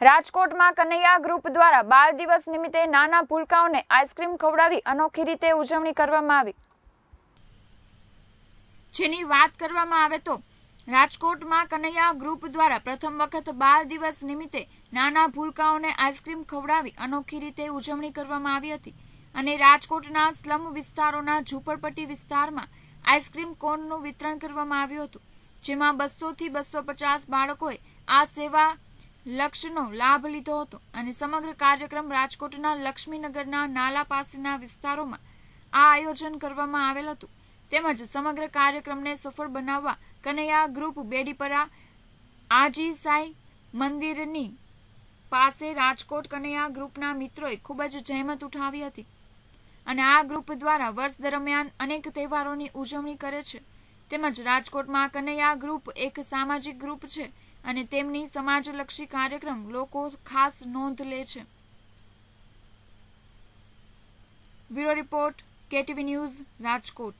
રાજકોટમાં કનૈયા ગ્રુપ દ્વારા બાળ દિવસ નિમિત્તે નાના ભૂલકાઓને આઈસ્ક્રીમ ખવડાવી અનોખી રીતે ઉજવણી કરવામાં આવી જેની વાત કરવામાં આવે તો રાજકોટમાં કનૈયા ગ્રુપ દ્વારા પ્રથમ વખત બાળ દિવસ નિમિત્તે નાના ભૂલકાઓને આઈસ્ક્રીમ ખવડાવી અનોખી રીતે ઉજવણી કરવામાં આવી હતી અને રાજકોટના સ્લમ વિસ્તારોના ઝૂંપડપટ્ટી વિસ્તારમાં આઈસ્ક્રીમ કોનનું વિતરણ કરવામાં આવ્યું હતું જેમાં બસોથી બસો પચાસ બાળકોએ આ સેવા લક્ષ્યનો લાભ લીધો હતો અને સમગ્ર કાર્યક્રમ રાજકોટના લક્ષ્મીનગરના નાલા પાસેના વિસ્તારોમાં આ આયોજન કરવામાં આવેલ હતું તેમજ સમગ્ર કાર્યક્રમને સફળ બનાવવા કનૈયા ગ્રુપ બેડીપરા આજી સાઈ મંદિરની પાસે રાજકોટ કનૈયા ગ્રુપના મિત્રોએ ખૂબ જ જહેમત ઉઠાવી હતી અને આ ગ્રુપ દ્વારા વર્ષ દરમિયાન અનેક તહેવારોની ઉજવણી કરે છે તેમજ રાજકોટમાં કનૈયા ગ્રુપ એક સામાજિક ગ્રુપ છે અને તેમની સમાજલક્ષી કાર્યક્રમ લોકો ખાસ નોંધ લે છે bureau report KTV news Rajkot